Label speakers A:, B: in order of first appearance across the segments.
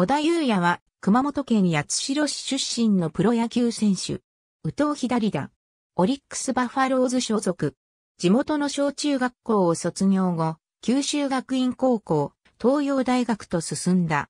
A: 小田裕也は、熊本県八代市出身のプロ野球選手。宇藤左だ。オリックスバファローズ所属。地元の小中学校を卒業後、九州学院高校、東洋大学と進んだ。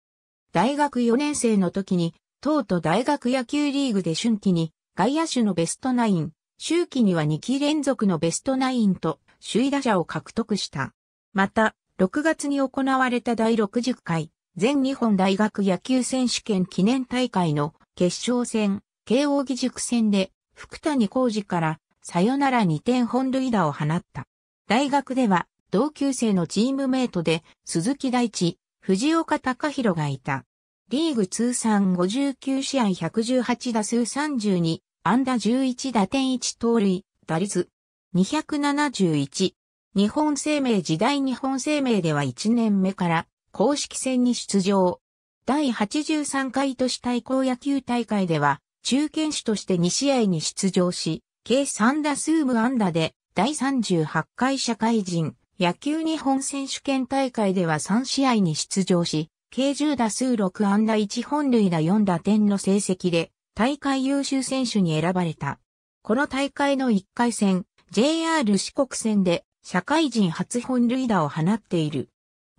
A: 大学4年生の時に、東都大学野球リーグで春季に、外野手のベストナイン、秋季には2期連続のベストナインと、首位打者を獲得した。また、6月に行われた第60回、全日本大学野球選手権記念大会の決勝戦、慶応義塾戦で福谷浩二からさよなら2点本塁打を放った。大学では同級生のチームメイトで鈴木大地、藤岡隆弘がいた。リーグ通算59試合118打数32、安打11打点1盗塁、打率271。日本生命時代日本生命では1年目から公式戦に出場。第83回都市対抗野球大会では、中堅手として2試合に出場し、計3打数無安打で、第38回社会人野球日本選手権大会では3試合に出場し、計10打数6安打1本塁打4打点の成績で、大会優秀選手に選ばれた。この大会の1回戦、JR 四国戦で社会人初本塁打を放っている。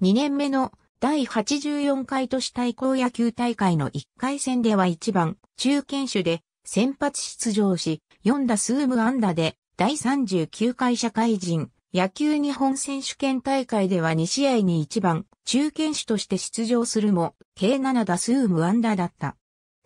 A: 2年目の第84回都市対抗野球大会の1回戦では1番、中堅手で先発出場し、4打数無安打で、第39回社会人、野球日本選手権大会では2試合に1番、中堅手として出場するも、計7打数無安打だった。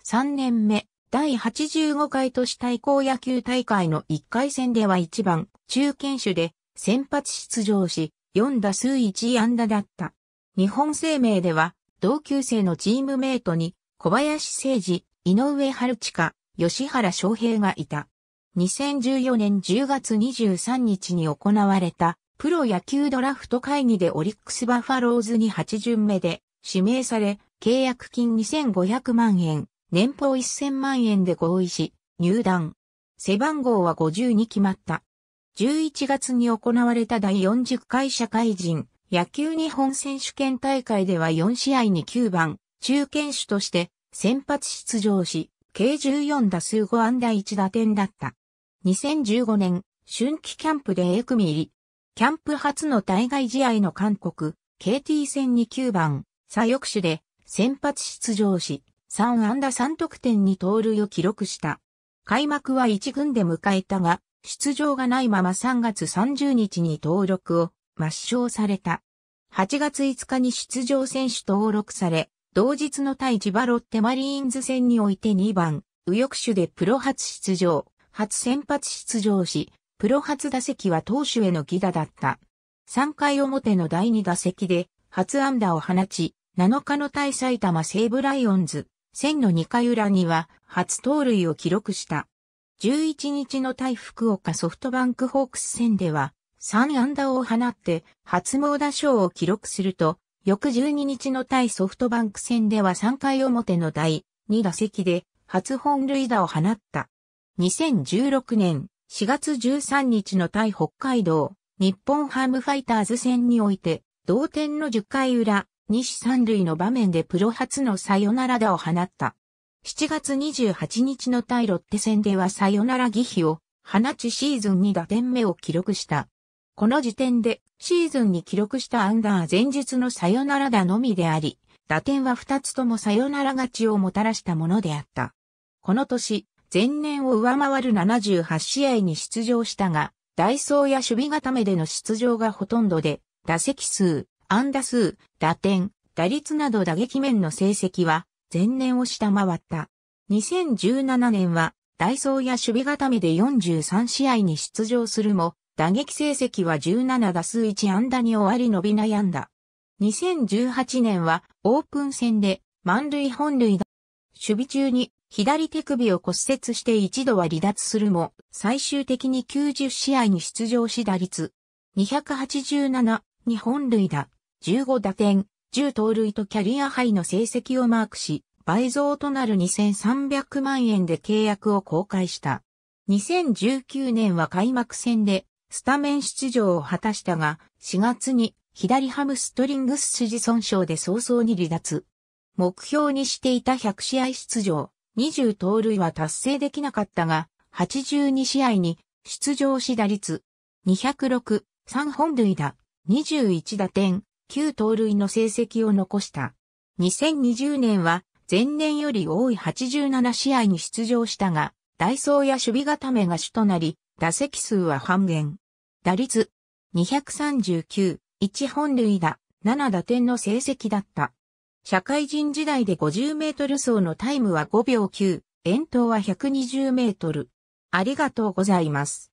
A: 3年目、第85回都市対抗野球大会の1回戦では1番、中堅手で先発出場し、4打数1安打だった。日本生命では、同級生のチームメイトに、小林誠二、井上春近、吉原昌平がいた。2014年10月23日に行われた、プロ野球ドラフト会議でオリックスバファローズに8巡目で指名され、契約金2500万円、年俸1000万円で合意し、入団。背番号は50に決まった。11月に行われた第40回社会人野球日本選手権大会では4試合に9番、中堅手として先発出場し、計14打数5安打1打点だった。2015年、春季キャンプで A 組入り。キャンプ初の対外試合の韓国、KT 戦に9番、左翼手で先発出場し、3安打3得点に盗塁を記録した。開幕は1軍で迎えたが、出場がないまま3月30日に登録を抹消された。8月5日に出場選手登録され、同日の対ジバロッテマリーンズ戦において2番、右翼手でプロ初出場、初先発出場し、プロ初打席は投手への犠打だった。3回表の第2打席で、初安打を放ち、7日の対埼玉西武ライオンズ、戦の2回裏には、初盗塁を記録した。11日の対福岡ソフトバンクホークス戦では、3安打を放って初猛打賞を記録すると、翌12日の対ソフトバンク戦では3回表の第2打席で初本塁打を放った。2016年4月13日の対北海道日本ハムファイターズ戦において同点の10回裏西三塁の場面でプロ初のサヨナラ打を放った。7月28日の対ロッテ戦ではサヨナラ儀比を放ちシーズン2打点目を記録した。この時点でシーズンに記録したアンダー前日のサヨナラ打のみであり、打点は2つともサヨナラ勝ちをもたらしたものであった。この年、前年を上回る78試合に出場したが、ダイソーや守備固めでの出場がほとんどで、打席数、安打数、打点、打率など打撃面の成績は前年を下回った。2017年はダイソーや守備固めで43試合に出場するも、打撃成績は17打数1安打に終わり伸び悩んだ。2018年はオープン戦で満塁本塁打。守備中に左手首を骨折して一度は離脱するも、最終的に90試合に出場し打率。287、に本塁打、15打点、10盗塁とキャリアハイの成績をマークし、倍増となる2300万円で契約を公開した。2019年は開幕戦でスタメン出場を果たしたが、4月に左ハムストリングス筋損傷で早々に離脱。目標にしていた100試合出場、20盗塁は達成できなかったが、82試合に出場し打率、206、3本塁打、21打点、9盗塁の成績を残した。2020年は前年より多い87試合に出場したが、ダイソーや守備固めが主となり、打席数は半減。打率239、1本塁打、7打点の成績だった。社会人時代で50メートル走のタイムは5秒9、遠投は120メートル。ありがとうございます。